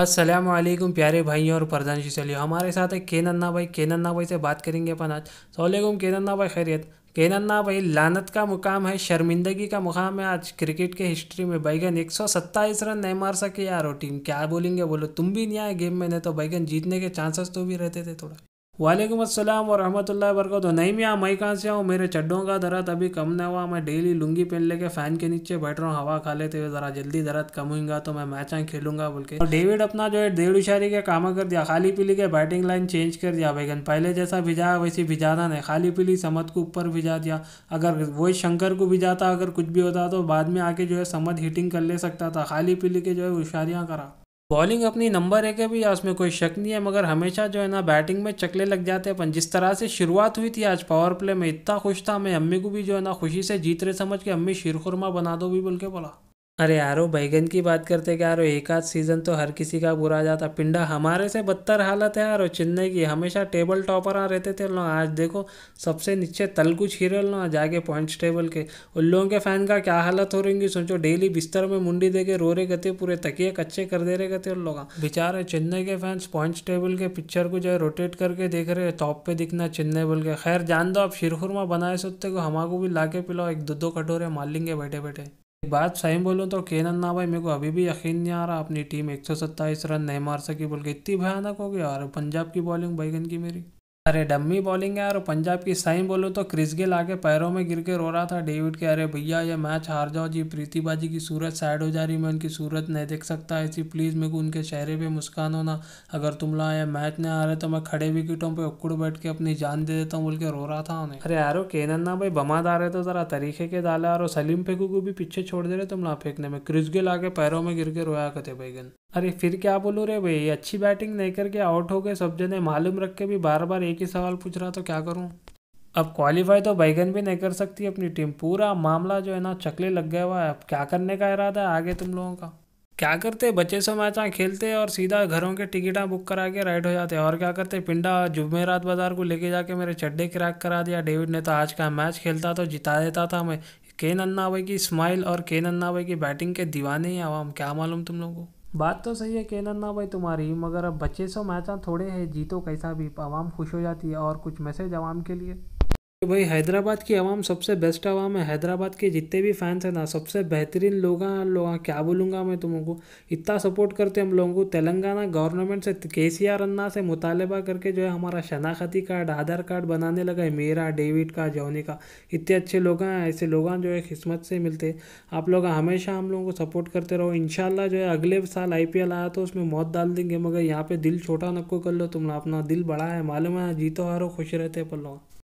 असलम प्यारे भाई और परदानशी चलिए हमारे साथ है के नन्ना भाई के नन्ना भाई से बात करेंगे अपन आज सलामकुम के नन्ना भाई खैरियत के नन्ना भाई लानत का मुकाम है शर्मिंदगी का मुकाम है आज क्रिकेट के हिस्ट्री में बैगन एक सौ सत्ताईस रन नहीं मार सके यार वो टीम क्या बोलेंगे बोलो तुम भी नहीं आए गेम में नहीं तो बैगन जीतने के चांसेस तो भी रहते थे थोड़ा वालेकुम अस्सलाम वरहमतुल्लाह तो नहीं मियाँ मैं कहाँ से आऊँ मेरे चड्डों का दर्द अभी कम ना हुआ मैं डेली लुंगी पहन लेके फ़ैन के नीचे बैठ रहा हूँ हवा खा लेते हुए ज़रा जल्दी दर्द कम होगा तो मैं मैच खेलूंगा बोल के और डेविड अपना जो है डेढ़ उशारी के काम कर दिया खाली पीली के बैटिंग लाइन चेंज कर दिया बैगन पहले जैसा भिजाया वैसे भिजाना नहीं खाली पीली समद को ऊपर भिजा दिया अगर वो शंकर को भिजाता अगर कुछ भी होता तो बाद में आके जो है समद हिटिंग कर ले सकता था खाली पीली के जो है उशारियाँ करा बॉलिंग अपनी नंबर एक है भैया उसमें कोई शक नहीं है मगर हमेशा जो है ना बैटिंग में चकले लग जाते हैं अपन जिस तरह से शुरुआत हुई थी आज पावर प्ले में इतना खुश था मैं अम्मी को भी जो है ना खुशी से जीत रहे समझ के अम्मी शीरखुरमा बना दो भी बोल के बोला अरे यारो बैगन की बात करते क्या यारो एक आध सीजन तो हर किसी का बुरा जाता पिंडा हमारे से बदतर हालत है यारो चेन्नई की हमेशा टेबल टॉपर आ रहते थे आज देखो सबसे नीचे कुछ छिरल लो जाके पॉइंट्स टेबल के उन लोगों के फैन का क्या हालत हो रही सोचो डेली बिस्तर में मुंडी दे के रो रहे गते पूरे तकिए कच्चे कर दे रहे गते उन लोग बेचारे चेन्नई के फैंस पॉइंट्स टेबल के पिक्चर को जो है रोटेट करके देख रहे टॉप पे दिखना चेन्नई बोल के खैर जान दो आप शिरखुरमा बनाए सोते हो हमारे को भी ला के पिलाओ एक दो दो कटोरे मार लेंगे बैठे बैठे एक बात सही बोलूँ तो केनन ना भाई मेरे को अभी भी यकीन नहीं आ रहा अपनी टीम एक सौ सत्ताईस रन नहीं मार सकी बोल के इतनी भयानक हो गई और पंजाब की बॉलिंग भाई गन की मेरी अरे डम्मी बॉलिंग है और पंजाब की साइन बोलो तो क्रिस गेल आके पैरों में गिर के रो रहा था डेविड के अरे भैया ये मैच हार जाओ जी प्रीति बाजी की सूरत साइड हो जा रही मैं उनकी सूरत नहीं देख सकता ऐसी प्लीज़ मेरे को उनके चेहरे पे मुस्कान होना अगर तुम लोग ये मैच नहीं हारे तो मैं खड़े विकेटों पर उकड़ बैठ के अपनी जान दे देता हूँ बोल के रो रहा था उन्हें अरे यारो केनन्ना भाई आ रहे तो ज़रा तरीके के डाला और सलीम फेकू को भी पीछे छोड़ दे रहे तुम ना फेंकने में क्रिस गेल आके पैरों में गिर के रोया करते भाई अरे फिर क्या बोलूँ रे भाई अच्छी बैटिंग नहीं करके आउट हो गए सब जने मालूम रख के भी बार बार एक ही सवाल पूछ रहा तो क्या करूँ अब क्वालिफाई तो बैगन भी नहीं कर सकती अपनी टीम पूरा मामला जो है ना चकले लग गया हुआ है अब क्या करने का इरादा है आगे तुम लोगों का क्या करते बच्चे सो मैच खेलते और सीधा घरों के टिकटा बुक करा के राइड हो जाते और क्या करते पिंडा जुमेरात बाजार को लेके जाके मेरे चड्डे क्रैक करा दिया डेविड ने तो आज का मैच खेलता तो जिता देता था मैं केन अन्ना भाई की स्माइल और केन अन्ना भाई की बैटिंग के दीवाने ही आवाम क्या मालूम तुम लोगों को बात तो सही है कहना ना भाई तुम्हारी मगर अब बच्चे सो मैचा थोड़े हैं जीतो कैसा भी आवाम खुश हो जाती है और कुछ मैसेज आवाम के लिए तो भाई हैदराबाद की आवाम सबसे बेस्ट आवाम है हैदराबाद के जितने भी फैंस हैं ना सबसे बेहतरीन लोग हैं लोग क्या बोलूँगा मैं तुमको इतना सपोर्ट करते हम लोगों को तेलंगाना गवर्नमेंट से के सी आर अन्ना से मुतालबा करके जो है हमारा शनाखती कार्ड आधार कार्ड बनाने लगा है मेरा डेविड का जोनी का इतने अच्छे लोग हैं ऐसे लोग जो है किस्मत से मिलते आप लोग हमेशा हम लोगों को सपोर्ट करते रहो इन जो है अगले साल आई पी एल आया तो उसमें मौत डाल देंगे मगर यहाँ पर दिल छोटा नक्को कर लो तुम अपना दिल बड़ा है मालूम है जीतो हारो खुश रहते हैं पर